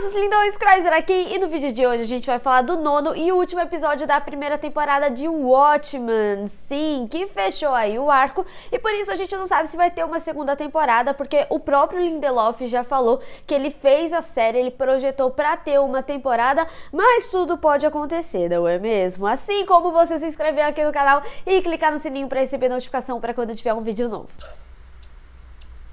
pessoas lindões, Chrysler aqui e no vídeo de hoje a gente vai falar do nono e último episódio da primeira temporada de Watchmen, sim, que fechou aí o arco e por isso a gente não sabe se vai ter uma segunda temporada porque o próprio Lindelof já falou que ele fez a série, ele projetou pra ter uma temporada, mas tudo pode acontecer, não é mesmo? Assim como você se inscrever aqui no canal e clicar no sininho pra receber notificação pra quando tiver um vídeo novo.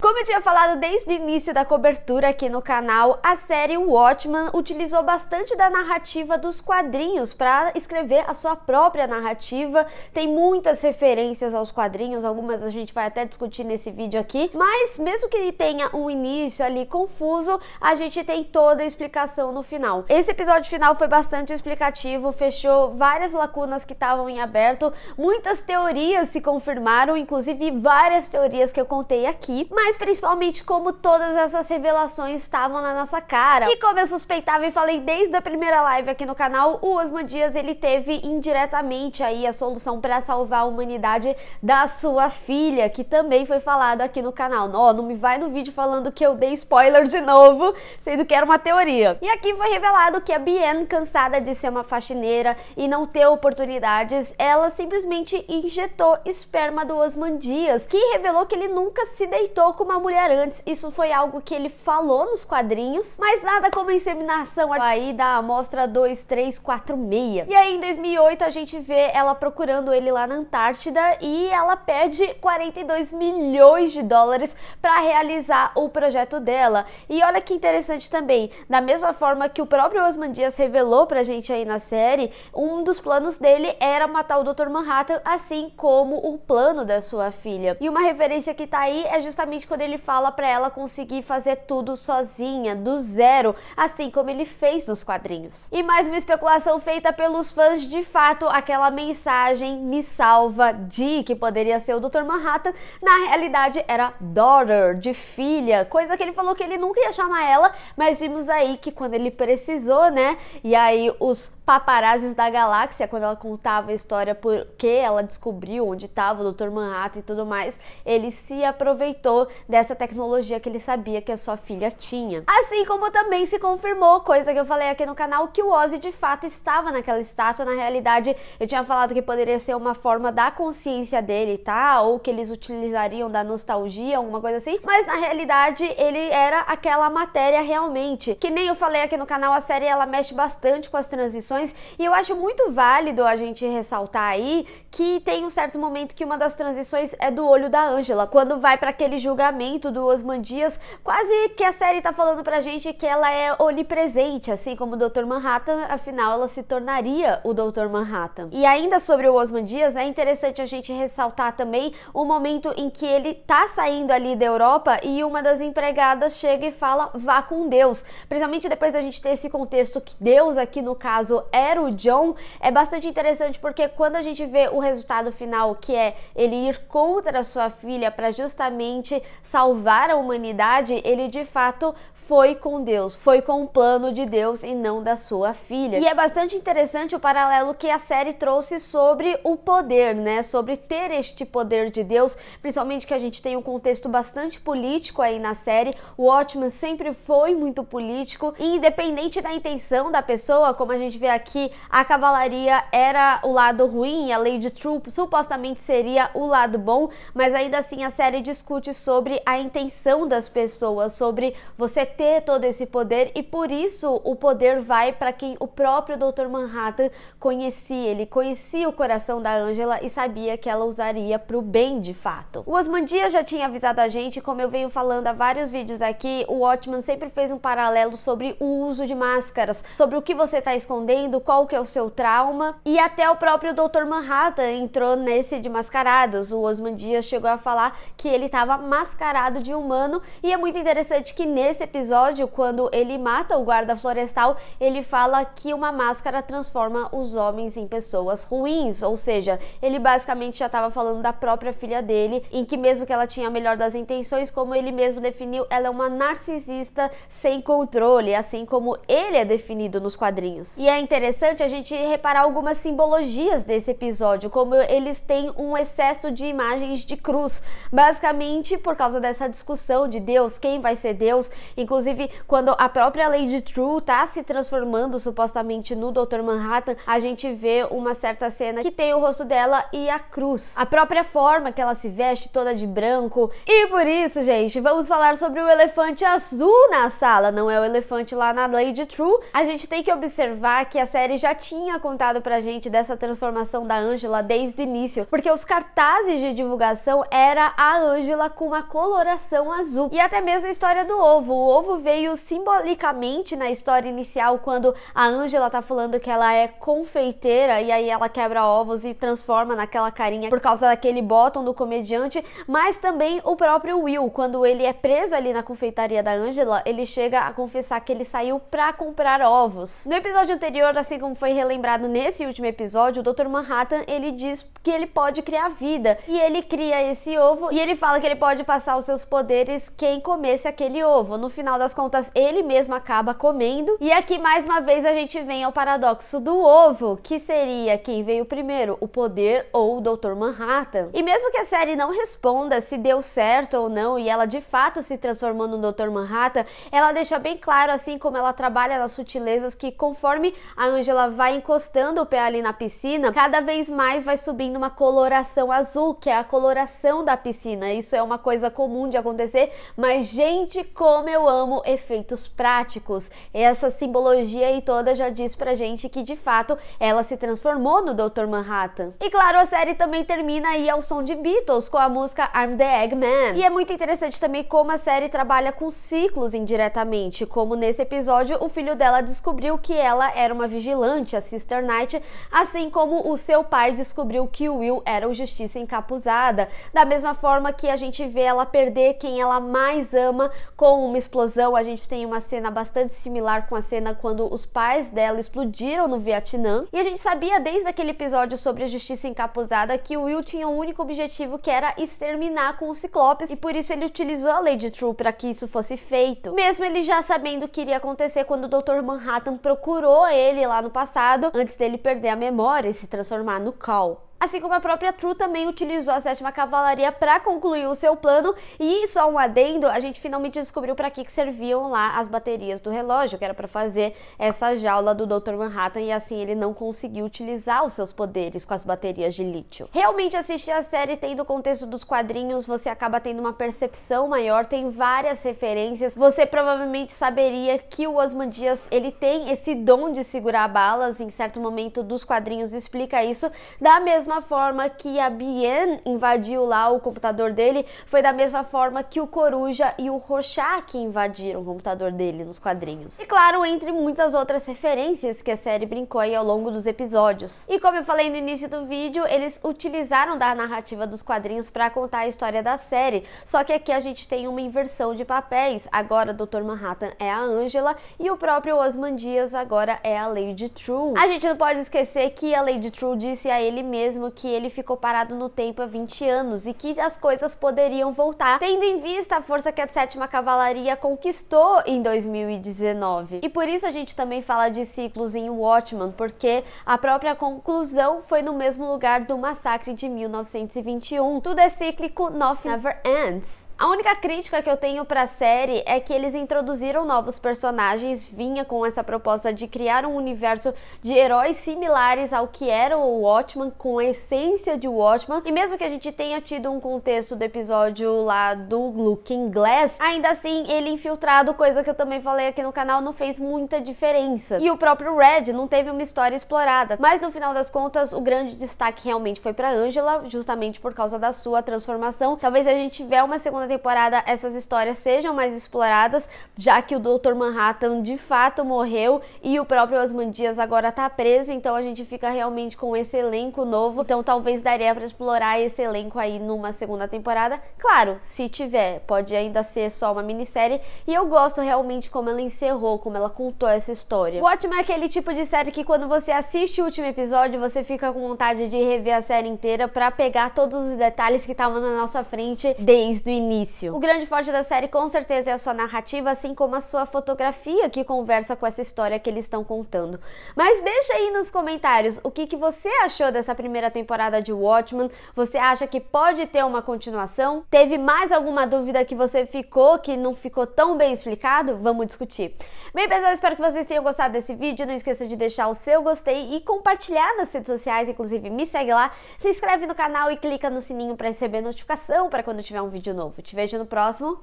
Como eu tinha falado desde o início da cobertura aqui no canal, a série Watchmen utilizou bastante da narrativa dos quadrinhos para escrever a sua própria narrativa. Tem muitas referências aos quadrinhos, algumas a gente vai até discutir nesse vídeo aqui, mas mesmo que ele tenha um início ali confuso, a gente tem toda a explicação no final. Esse episódio final foi bastante explicativo, fechou várias lacunas que estavam em aberto, muitas teorias se confirmaram, inclusive várias teorias que eu contei aqui, mas mas principalmente como todas essas revelações estavam na nossa cara. E como eu suspeitava e falei desde a primeira live aqui no canal, o Osmo Dias ele teve indiretamente aí a solução para salvar a humanidade da sua filha, que também foi falado aqui no canal. Não, não me vai no vídeo falando que eu dei spoiler de novo, sendo que era uma teoria. E aqui foi revelado que a Bien, cansada de ser uma faxineira e não ter oportunidades, ela simplesmente injetou esperma do Osman Dias, que revelou que ele nunca se deitou com uma mulher antes. Isso foi algo que ele falou nos quadrinhos, mas nada como inseminação aí da amostra 2346. E aí em 2008 a gente vê ela procurando ele lá na Antártida e ela pede 42 milhões de dólares para realizar o projeto dela. E olha que interessante também, da mesma forma que o próprio Osman Dias revelou pra gente aí na série, um dos planos dele era matar o Dr. Manhattan, assim como o plano da sua filha. E uma referência que tá aí é justamente principalmente quando ele fala para ela conseguir fazer tudo sozinha, do zero, assim como ele fez nos quadrinhos. E mais uma especulação feita pelos fãs de fato, aquela mensagem me salva de que poderia ser o Dr. Manhattan, na realidade era daughter, de filha, coisa que ele falou que ele nunca ia chamar ela, mas vimos aí que quando ele precisou, né? E aí os Paparazes da Galáxia, quando ela contava a história por que ela descobriu onde estava o Dr. Manhattan e tudo mais, ele se aproveitou dessa tecnologia que ele sabia que a sua filha tinha. Assim como também se confirmou, coisa que eu falei aqui no canal, que o Ozzy de fato estava naquela estátua, na realidade eu tinha falado que poderia ser uma forma da consciência dele, tá? Ou que eles utilizariam da nostalgia, alguma coisa assim, mas na realidade ele era aquela matéria realmente. Que nem eu falei aqui no canal, a série ela mexe bastante com as transições transições. E eu acho muito válido a gente ressaltar aí que tem um certo momento que uma das transições é do olho da Ângela, quando vai para aquele julgamento do Osman Dias, quase que a série tá falando pra gente que ela é onipresente, assim como o Dr. Manhattan, afinal ela se tornaria o Dr. Manhattan. E ainda sobre o Osman Dias, é interessante a gente ressaltar também o momento em que ele tá saindo ali da Europa e uma das empregadas chega e fala: "Vá com Deus". Principalmente depois da gente ter esse contexto que Deus aqui no caso era o John, é bastante interessante porque quando a gente vê o resultado final, que é ele ir contra sua filha para justamente salvar a humanidade, ele de fato foi com Deus, foi com o plano de Deus e não da sua filha. E é bastante interessante o paralelo que a série trouxe sobre o poder, né? Sobre ter este poder de Deus, principalmente que a gente tem um contexto bastante político aí na série. O Watchman sempre foi muito político e independente da intenção da pessoa, como a gente vê aqui, a cavalaria era o lado ruim, a Lady Trump supostamente seria o lado bom, mas ainda assim a série discute sobre a intenção das pessoas, sobre você ter todo esse poder e por isso o poder vai para quem o próprio Dr. Manhattan conhecia. Ele conhecia o coração da Angela e sabia que ela usaria para o bem de fato. O Osmandia já tinha avisado a gente, como eu venho falando há vários vídeos aqui, o Watchman sempre fez um paralelo sobre o uso de máscaras, sobre o que você está escondendo, qual que é o seu trauma e até o próprio Dr. Manhattan entrou nesse de mascarados. O Osmandia chegou a falar que ele estava mascarado de humano e é muito interessante que nesse episódio episódio, quando ele mata o guarda florestal, ele fala que uma máscara transforma os homens em pessoas ruins, ou seja, ele basicamente já estava falando da própria filha dele, em que mesmo que ela tinha a melhor das intenções, como ele mesmo definiu, ela é uma narcisista sem controle, assim como ele é definido nos quadrinhos. E é interessante a gente reparar algumas simbologias desse episódio, como eles têm um excesso de imagens de cruz, basicamente por causa dessa discussão de Deus, quem vai ser Deus, inclusive Inclusive, quando a própria Lady True tá se transformando supostamente no Dr. Manhattan, a gente vê uma certa cena que tem o rosto dela e a cruz. A própria forma que ela se veste toda de branco. E por isso, gente, vamos falar sobre o elefante azul na sala, não é o elefante lá na Lady True. A gente tem que observar que a série já tinha contado pra gente dessa transformação da Angela desde o início, porque os cartazes de divulgação era a Angela com uma coloração azul. E até mesmo a história do ovo. O ovo Ovo veio simbolicamente na história inicial, quando a Angela tá falando que ela é confeiteira e aí ela quebra ovos e transforma naquela carinha por causa daquele botão do comediante, mas também o próprio Will, quando ele é preso ali na confeitaria da Angela, ele chega a confessar que ele saiu pra comprar ovos. No episódio anterior, assim como foi relembrado nesse último episódio, o Dr. Manhattan ele diz que ele pode criar vida e ele cria esse ovo e ele fala que ele pode passar os seus poderes quem comesse aquele ovo. No final final das contas ele mesmo acaba comendo. E aqui mais uma vez a gente vem ao paradoxo do ovo, que seria quem veio primeiro, o poder ou o Dr. Manhattan. E mesmo que a série não responda se deu certo ou não e ela de fato se transformou no Dr. Manhattan, ela deixa bem claro assim como ela trabalha nas sutilezas que conforme a Angela vai encostando o pé ali na piscina, cada vez mais vai subindo uma coloração azul, que é a coloração da piscina. Isso é uma coisa comum de acontecer, mas gente, como eu amo como efeitos práticos. Essa simbologia aí toda já diz pra gente que de fato ela se transformou no Dr. Manhattan. E claro, a série também termina aí ao som de Beatles com a música I'm the Eggman. E é muito interessante também como a série trabalha com ciclos indiretamente, como nesse episódio o filho dela descobriu que ela era uma vigilante, a Sister Knight, assim como o seu pai descobriu que Will era o Justiça Encapuzada. Da mesma forma que a gente vê ela perder quem ela mais ama com uma explosão explosão, a gente tem uma cena bastante similar com a cena quando os pais dela explodiram no Vietnã. E a gente sabia desde aquele episódio sobre a justiça encapuzada que o Will tinha o um único objetivo que era exterminar com os Ciclopes e por isso ele utilizou a Lady True para que isso fosse feito. Mesmo ele já sabendo o que iria acontecer quando o Dr. Manhattan procurou ele lá no passado, antes dele perder a memória e se transformar no Cal. Assim como a própria True também utilizou a sétima cavalaria para concluir o seu plano e só um adendo, a gente finalmente descobriu para que, que serviam lá as baterias do relógio, que era para fazer essa jaula do Dr. Manhattan e assim ele não conseguiu utilizar os seus poderes com as baterias de lítio. Realmente assistir a série tendo o contexto dos quadrinhos, você acaba tendo uma percepção maior, tem várias referências. Você provavelmente saberia que o Osman Dias, ele tem esse dom de segurar balas em certo momento dos quadrinhos explica isso da mesma mesma forma que a Bien invadiu lá o computador dele, foi da mesma forma que o Coruja e o Rorschach invadiram o computador dele nos quadrinhos. E claro, entre muitas outras referências que a série brincou aí ao longo dos episódios. E como eu falei no início do vídeo, eles utilizaram da narrativa dos quadrinhos para contar a história da série, só que aqui a gente tem uma inversão de papéis. Agora o Dr. Manhattan é a Angela e o próprio Osman Dias agora é a Lady True. A gente não pode esquecer que a Lady True disse a ele mesmo mesmo que ele ficou parado no tempo há 20 anos e que as coisas poderiam voltar, tendo em vista a força que a 7 Cavalaria conquistou em 2019. E por isso a gente também fala de ciclos em Watchmen, porque a própria conclusão foi no mesmo lugar do massacre de 1921. Tudo é cíclico, nothing ever ends. A única crítica que eu tenho para a série é que eles introduziram novos personagens, vinha com essa proposta de criar um universo de heróis similares ao que era o Watchman, com a essência de Watchman. E mesmo que a gente tenha tido um contexto do episódio lá do Looking Glass, ainda assim ele infiltrado, coisa que eu também falei aqui no canal, não fez muita diferença. E o próprio Red não teve uma história explorada. Mas no final das contas, o grande destaque realmente foi para Angela, justamente por causa da sua transformação. Talvez a gente tiver uma segunda segunda temporada essas histórias sejam mais exploradas, já que o Dr. Manhattan de fato morreu e o próprio Osman Dias agora tá preso, então a gente fica realmente com esse elenco novo. Então talvez daria para explorar esse elenco aí numa segunda temporada. Claro, se tiver, pode ainda ser só uma minissérie. E eu gosto realmente como ela encerrou, como ela contou essa história. o ótimo é aquele tipo de série que quando você assiste o último episódio, você fica com vontade de rever a série inteira para pegar todos os detalhes que estavam na nossa frente desde o início início. O grande forte da série com certeza é a sua narrativa, assim como a sua fotografia que conversa com essa história que eles estão contando. Mas deixa aí nos comentários o que, que você achou dessa primeira temporada de Watchmen. Você acha que pode ter uma continuação? Teve mais alguma dúvida que você ficou que não ficou tão bem explicado? Vamos discutir. Bem, pessoal, espero que vocês tenham gostado desse vídeo. Não esqueça de deixar o seu gostei e compartilhar nas redes sociais, inclusive me segue lá, se inscreve no canal e clica no sininho para receber notificação para quando tiver um vídeo novo te vejo no próximo.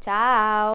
Tchau!